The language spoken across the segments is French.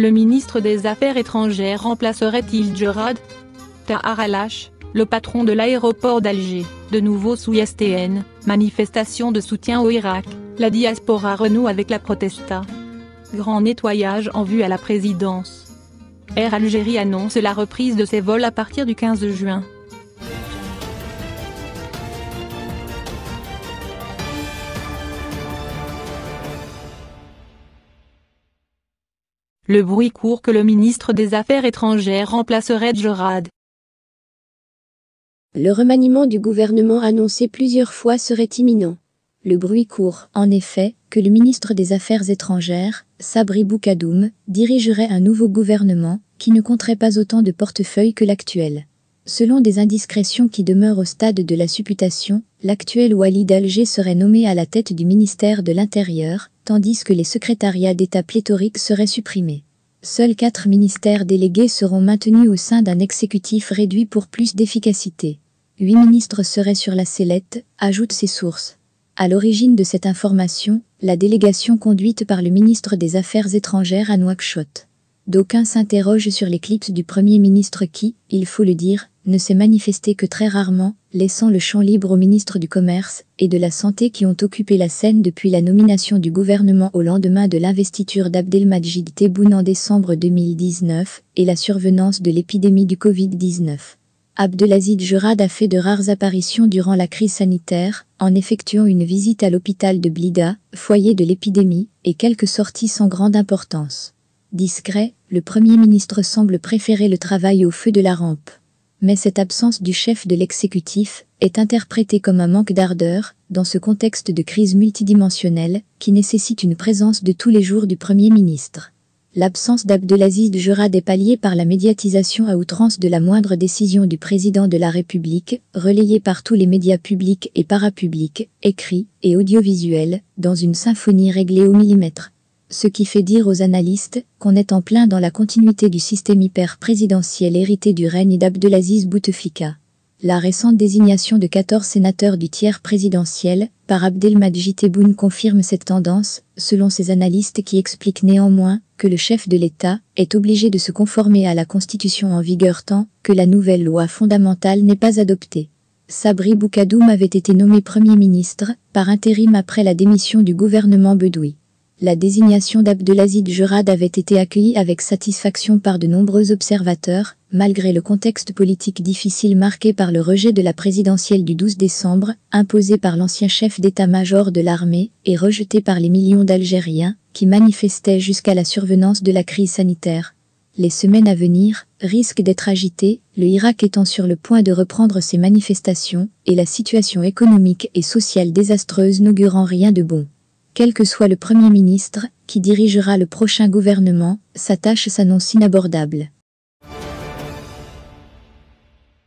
Le ministre des Affaires étrangères remplacerait-il Gerard Tahar Alash, le patron de l'aéroport d'Alger, de nouveau sous STN, manifestation de soutien au Irak, la diaspora renoue avec la protesta. Grand nettoyage en vue à la présidence. Air Algérie annonce la reprise de ses vols à partir du 15 juin. le bruit court que le ministre des Affaires étrangères remplacerait Jorad. Le remaniement du gouvernement annoncé plusieurs fois serait imminent. Le bruit court, en effet, que le ministre des Affaires étrangères, Sabri Boukadoum, dirigerait un nouveau gouvernement, qui ne compterait pas autant de portefeuilles que l'actuel. Selon des indiscrétions qui demeurent au stade de la supputation, l'actuel Wali d'Alger serait nommé à la tête du ministère de l'Intérieur, tandis que les secrétariats d'État pléthoriques seraient supprimés. Seuls quatre ministères délégués seront maintenus au sein d'un exécutif réduit pour plus d'efficacité. Huit ministres seraient sur la sellette, ajoutent ces sources. À l'origine de cette information, la délégation conduite par le ministre des Affaires étrangères à Nouakchott d'aucuns s'interrogent sur l'éclipse du Premier ministre qui, il faut le dire, ne s'est manifesté que très rarement, laissant le champ libre aux ministres du Commerce et de la Santé qui ont occupé la scène depuis la nomination du gouvernement au lendemain de l'investiture d'Abdelmadjid Tebboune en décembre 2019 et la survenance de l'épidémie du Covid-19. Abdelaziz Jurad a fait de rares apparitions durant la crise sanitaire, en effectuant une visite à l'hôpital de Blida, foyer de l'épidémie, et quelques sorties sans grande importance. Discret, le Premier ministre semble préférer le travail au feu de la rampe. Mais cette absence du chef de l'exécutif est interprétée comme un manque d'ardeur dans ce contexte de crise multidimensionnelle qui nécessite une présence de tous les jours du Premier ministre. L'absence d'Abdelaziz Jura des paliers par la médiatisation à outrance de la moindre décision du président de la République, relayée par tous les médias publics et parapublics, écrits et audiovisuels, dans une symphonie réglée au millimètre ce qui fait dire aux analystes qu'on est en plein dans la continuité du système hyper-présidentiel hérité du règne d'Abdelaziz Bouteflika. La récente désignation de 14 sénateurs du tiers présidentiel par Abdelmadjid Tebboune confirme cette tendance, selon ces analystes qui expliquent néanmoins que le chef de l'État est obligé de se conformer à la Constitution en vigueur tant que la nouvelle loi fondamentale n'est pas adoptée. Sabri Boukadoum avait été nommé Premier ministre par intérim après la démission du gouvernement Bedoui la désignation d'Abdelaziz Jurad avait été accueillie avec satisfaction par de nombreux observateurs, malgré le contexte politique difficile marqué par le rejet de la présidentielle du 12 décembre, imposée par l'ancien chef d'état-major de l'armée et rejeté par les millions d'Algériens qui manifestaient jusqu'à la survenance de la crise sanitaire les semaines à venir risquent d'être agitées, le Irak étant sur le point de reprendre ses manifestations et la situation économique et sociale désastreuse n'augurant rien de bon. Quel que soit le Premier ministre qui dirigera le prochain gouvernement, sa tâche s'annonce inabordable.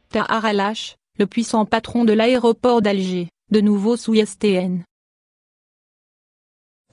Tahar Alash, le puissant patron de l'aéroport d'Alger, de nouveau sous STN.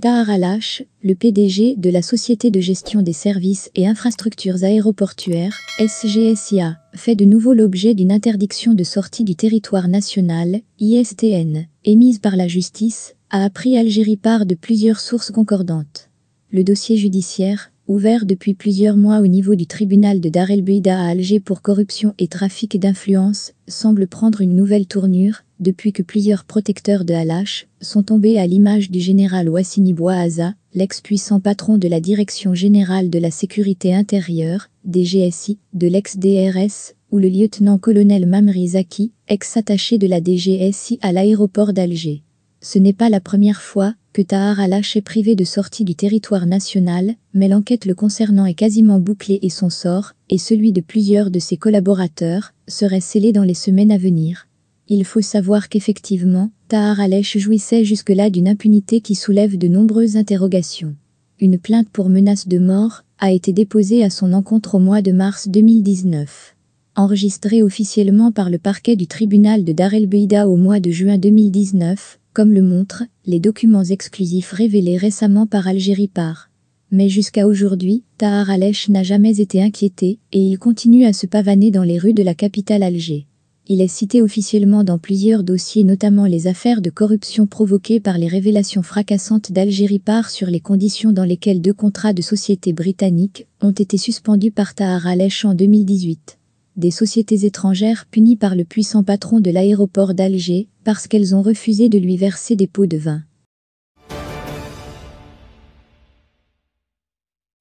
Tahar Alash, le PDG de la Société de gestion des services et infrastructures aéroportuaires, SGSIA, fait de nouveau l'objet d'une interdiction de sortie du territoire national, ISTN, émise par la justice, a appris Algérie par de plusieurs sources concordantes. Le dossier judiciaire, ouvert depuis plusieurs mois au niveau du tribunal de Dar el Beida à Alger pour corruption et trafic d'influence, semble prendre une nouvelle tournure depuis que plusieurs protecteurs de Halach sont tombés à l'image du général Wassini Bouaza, l'ex-puissant patron de la Direction générale de la sécurité intérieure, DGSI, de l'ex-DRS, ou le lieutenant-colonel Mamri Zaki, ex-attaché de la DGSI à l'aéroport d'Alger. Ce n'est pas la première fois que Tahar al est privé de sortie du territoire national, mais l'enquête le concernant est quasiment bouclée et son sort, et celui de plusieurs de ses collaborateurs, serait scellé dans les semaines à venir. Il faut savoir qu'effectivement, Tahar al jouissait jusque-là d'une impunité qui soulève de nombreuses interrogations. Une plainte pour menace de mort a été déposée à son encontre au mois de mars 2019 Enregistrée officiellement par le parquet du tribunal de Dar el-Beida au mois de juin 2019, comme le montrent les documents exclusifs révélés récemment par Algérie par. Mais jusqu'à aujourd'hui, Tahar Alèche n'a jamais été inquiété et il continue à se pavaner dans les rues de la capitale Alger. Il est cité officiellement dans plusieurs dossiers, notamment les affaires de corruption provoquées par les révélations fracassantes d'Algérie par sur les conditions dans lesquelles deux contrats de sociétés britanniques ont été suspendus par Tahar Alèche en 2018 des sociétés étrangères punies par le puissant patron de l'aéroport d'Alger parce qu'elles ont refusé de lui verser des pots de vin.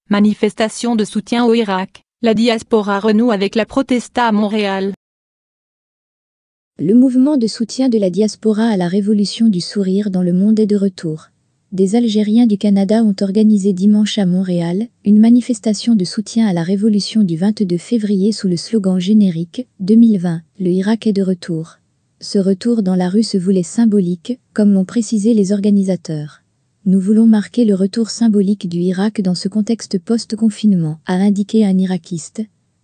Manifestation de soutien au Irak, la diaspora renoue avec la protesta à Montréal. Le mouvement de soutien de la diaspora à la révolution du sourire dans le monde est de retour des Algériens du Canada ont organisé dimanche à Montréal une manifestation de soutien à la révolution du 22 février sous le slogan générique 2020, le Irak est de retour. Ce retour dans la rue se voulait symbolique, comme l'ont précisé les organisateurs. Nous voulons marquer le retour symbolique du Irak dans ce contexte post-confinement, a indiqué un irakiste.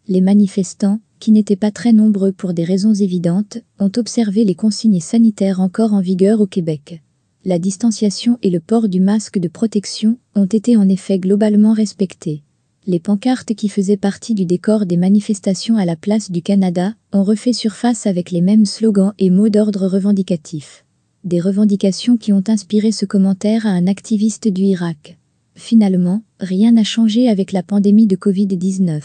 Les manifestants, qui n'étaient pas très nombreux pour des raisons évidentes, ont observé les consignes sanitaires encore en vigueur au Québec la distanciation et le port du masque de protection ont été en effet globalement respectés. Les pancartes qui faisaient partie du décor des manifestations à la place du Canada ont refait surface avec les mêmes slogans et mots d'ordre revendicatifs. Des revendications qui ont inspiré ce commentaire à un activiste du Irak. Finalement, rien n'a changé avec la pandémie de Covid-19.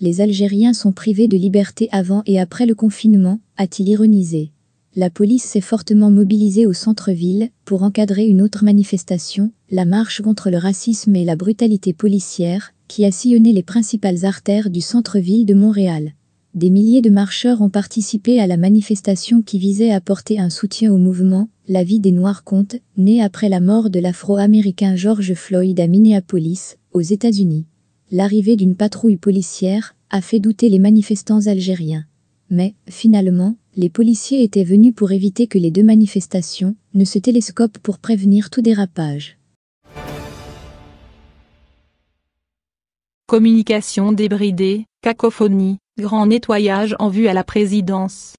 Les Algériens sont privés de liberté avant et après le confinement, a-t-il ironisé. La police s'est fortement mobilisée au centre-ville pour encadrer une autre manifestation, la marche contre le racisme et la brutalité policière, qui a sillonné les principales artères du centre-ville de Montréal. Des milliers de marcheurs ont participé à la manifestation qui visait à porter un soutien au mouvement La vie des Noirs compte, né après la mort de l'Afro-Américain George Floyd à Minneapolis, aux États-Unis. L'arrivée d'une patrouille policière a fait douter les manifestants algériens. Mais, finalement, les policiers étaient venus pour éviter que les deux manifestations ne se télescopent pour prévenir tout dérapage. Communication débridée, cacophonie, grand nettoyage en vue à la présidence.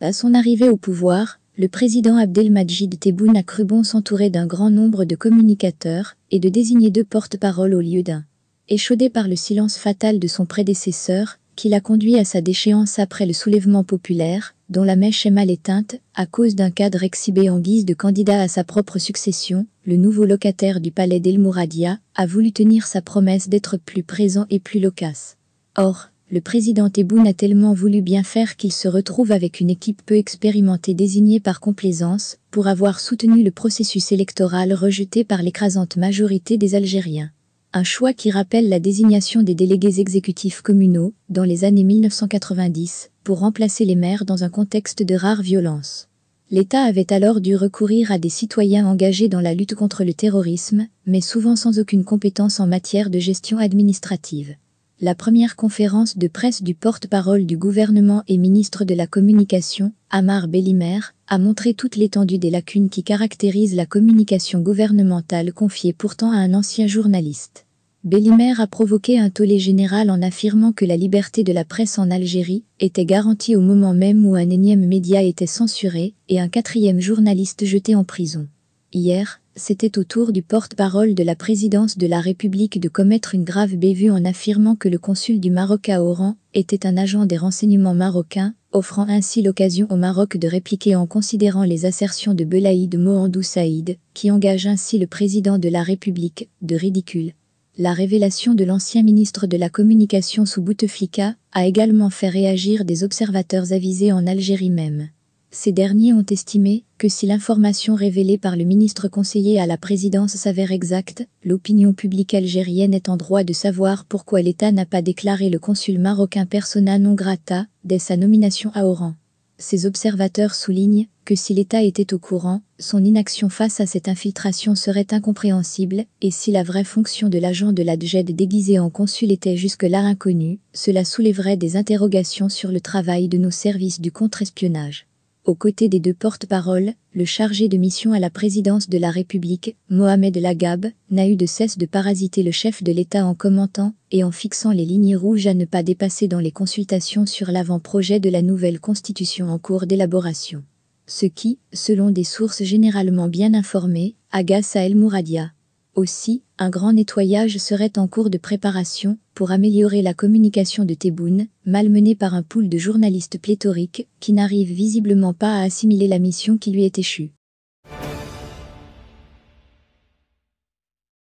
À son arrivée au pouvoir, le président Abdelmajid Tebboune a cru bon s'entourer d'un grand nombre de communicateurs et de désigner deux porte-paroles au lieu d'un. Échaudé par le silence fatal de son prédécesseur, qui l'a conduit à sa déchéance après le soulèvement populaire, dont la mèche est mal éteinte, à cause d'un cadre exhibé en guise de candidat à sa propre succession, le nouveau locataire du palais d'El Mouradia a voulu tenir sa promesse d'être plus présent et plus loquace. Or, le président Tebboune a tellement voulu bien faire qu'il se retrouve avec une équipe peu expérimentée désignée par complaisance pour avoir soutenu le processus électoral rejeté par l'écrasante majorité des Algériens un choix qui rappelle la désignation des délégués exécutifs communaux dans les années 1990 pour remplacer les maires dans un contexte de rare violence. L'État avait alors dû recourir à des citoyens engagés dans la lutte contre le terrorisme, mais souvent sans aucune compétence en matière de gestion administrative la première conférence de presse du porte-parole du gouvernement et ministre de la Communication, Amar Bellimer, a montré toute l'étendue des lacunes qui caractérisent la communication gouvernementale confiée pourtant à un ancien journaliste. Bellimer a provoqué un tollé général en affirmant que la liberté de la presse en Algérie était garantie au moment même où un énième média était censuré et un quatrième journaliste jeté en prison. Hier, c'était au tour du porte-parole de la présidence de la République de commettre une grave bévue en affirmant que le consul du Maroc à Oran était un agent des renseignements marocains, offrant ainsi l'occasion au Maroc de répliquer en considérant les assertions de Belaïd Mohandou Saïd, qui engage ainsi le président de la République, de ridicule. La révélation de l'ancien ministre de la Communication sous Bouteflika a également fait réagir des observateurs avisés en Algérie même. Ces derniers ont estimé que si l'information révélée par le ministre conseiller à la présidence s'avère exacte, l'opinion publique algérienne est en droit de savoir pourquoi l'État n'a pas déclaré le consul marocain persona non grata dès sa nomination à Oran. Ces observateurs soulignent que si l'État était au courant, son inaction face à cette infiltration serait incompréhensible, et si la vraie fonction de l'agent de la déguisé en consul était jusque-là inconnue, cela soulèverait des interrogations sur le travail de nos services du contre-espionnage. Aux côtés des deux porte-paroles, le chargé de mission à la présidence de la République, Mohamed Lagab, n'a eu de cesse de parasiter le chef de l'État en commentant et en fixant les lignes rouges à ne pas dépasser dans les consultations sur l'avant-projet de la nouvelle constitution en cours d'élaboration. Ce qui, selon des sources généralement bien informées, agace à El Mouradia. Aussi, un grand nettoyage serait en cours de préparation pour améliorer la communication de Tebboune, malmenée par un pool de journalistes pléthoriques qui n'arrivent visiblement pas à assimiler la mission qui lui est échue.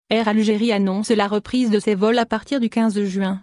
Air Algérie annonce la reprise de ses vols à partir du 15 juin.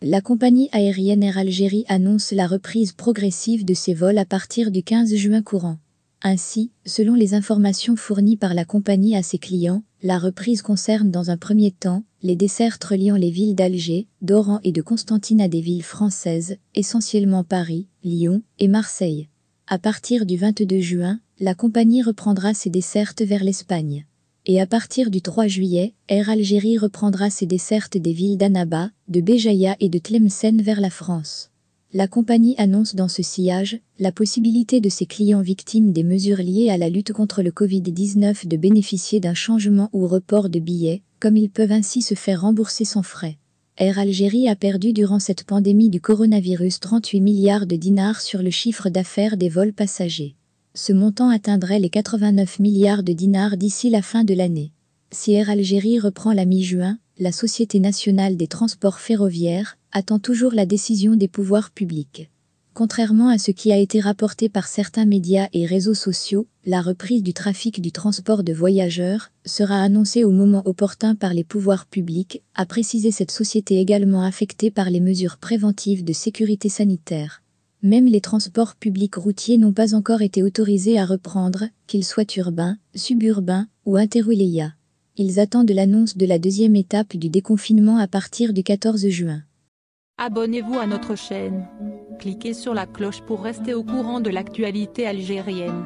La compagnie aérienne Air Algérie annonce la reprise progressive de ses vols à partir du 15 juin courant. Ainsi, selon les informations fournies par la compagnie à ses clients, la reprise concerne dans un premier temps les dessertes reliant les villes d'Alger, d'Oran et de Constantine à des villes françaises, essentiellement Paris, Lyon et Marseille. À partir du 22 juin, la compagnie reprendra ses dessertes vers l'Espagne. Et à partir du 3 juillet, Air Algérie reprendra ses dessertes des villes d'Annaba, de Béjaïa et de Tlemcen vers la France. La compagnie annonce dans ce sillage la possibilité de ses clients victimes des mesures liées à la lutte contre le Covid-19 de bénéficier d'un changement ou report de billets, comme ils peuvent ainsi se faire rembourser sans frais. Air Algérie a perdu durant cette pandémie du coronavirus 38 milliards de dinars sur le chiffre d'affaires des vols passagers. Ce montant atteindrait les 89 milliards de dinars d'ici la fin de l'année. Si Air Algérie reprend la mi-juin, la Société nationale des transports ferroviaires attend toujours la décision des pouvoirs publics. Contrairement à ce qui a été rapporté par certains médias et réseaux sociaux, la reprise du trafic du transport de voyageurs sera annoncée au moment opportun par les pouvoirs publics, a précisé cette société également affectée par les mesures préventives de sécurité sanitaire. Même les transports publics routiers n'ont pas encore été autorisés à reprendre, qu'ils soient urbains, suburbains ou interurbains ils attendent l'annonce de la deuxième étape du déconfinement à partir du 14 juin. Abonnez-vous à notre chaîne. Cliquez sur la cloche pour rester au courant de l'actualité algérienne.